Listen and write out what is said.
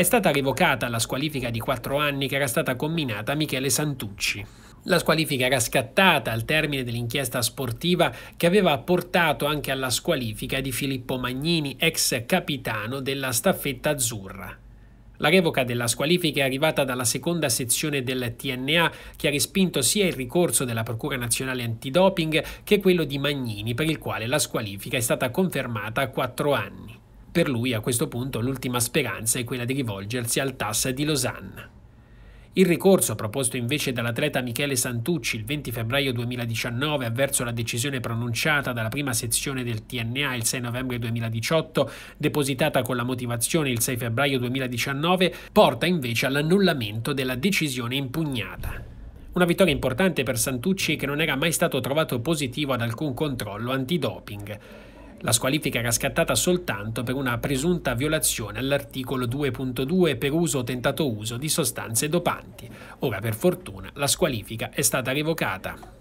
È stata revocata la squalifica di 4 anni che era stata combinata a Michele Santucci. La squalifica era scattata al termine dell'inchiesta sportiva che aveva portato anche alla squalifica di Filippo Magnini, ex capitano della staffetta azzurra. La revoca della squalifica è arrivata dalla seconda sezione del TNA che ha respinto sia il ricorso della Procura Nazionale Antidoping che quello di Magnini per il quale la squalifica è stata confermata a 4 anni. Per lui a questo punto l'ultima speranza è quella di rivolgersi al TAS di Lausanne. Il ricorso proposto invece dall'atleta Michele Santucci il 20 febbraio 2019 avverso la decisione pronunciata dalla prima sezione del TNA il 6 novembre 2018, depositata con la motivazione il 6 febbraio 2019, porta invece all'annullamento della decisione impugnata. Una vittoria importante per Santucci che non era mai stato trovato positivo ad alcun controllo antidoping. La squalifica era scattata soltanto per una presunta violazione all'articolo 2.2 per uso o tentato uso di sostanze dopanti. Ora per fortuna la squalifica è stata revocata.